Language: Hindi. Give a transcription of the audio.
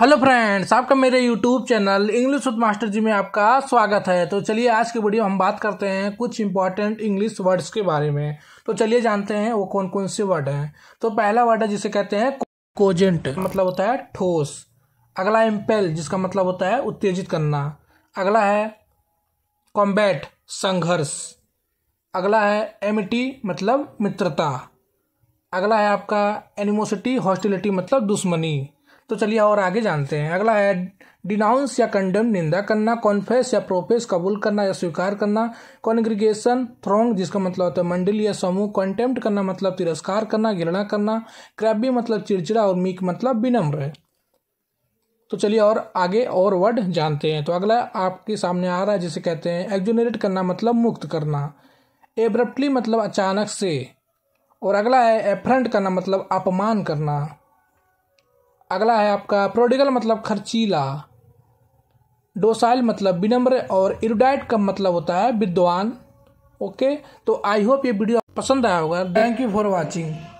हेलो फ्रेंड्स आपका मेरे YouTube channel English with master ji में आपका स्वागत है तो चलिए आज के वीडियो हम बात करते हैं कुछ इंपॉर्टेंट इंग्लिश वर्ड्स के बारे में तो चलिए जानते हैं वो कौन कौन से वर्ड हैं तो पहला वर्ड है जिसे कहते हैं कोजेंट मतलब होता है ठोस अगला इम्पेल जिसका मतलब होता है उत्तेजित करना अगला है कॉम्बैट संघर्ष अगला है एमिटी मतलब मित्रता अगला है आपका एनिमोसिटी हॉस्टिलिटी मतलब दुश्मनी तो चलिए और आगे जानते हैं अगला है डिनाउंस या कंडम निंदा करना कॉन्फेस या प्रोफेस कबूल करना या स्वीकार करना कॉन्ग्रीगेशन थ्रोंग जिसका मतलब होता है मंडली या समूह कॉन्टेम्प्ट करना मतलब तिरस्कार करना घृणा करना क्रैबी मतलब चिड़चिड़ा और मीक मतलब विनम्र तो चलिए और आगे और वर्ड जानते हैं तो अगला आपके सामने आ रहा है जिसे कहते हैं एग्जोनरेट करना मतलब मुक्त करना एब्रप्टली मतलब अचानक से और अगला है एफ्रंट करना मतलब अपमान करना अगला है आपका प्रोडिगल मतलब खर्चीला डोसाइल मतलब विनम्र और इरुडाइट का मतलब होता है विद्वान ओके तो आई होप ये वीडियो पसंद आया होगा थैंक यू फॉर वॉचिंग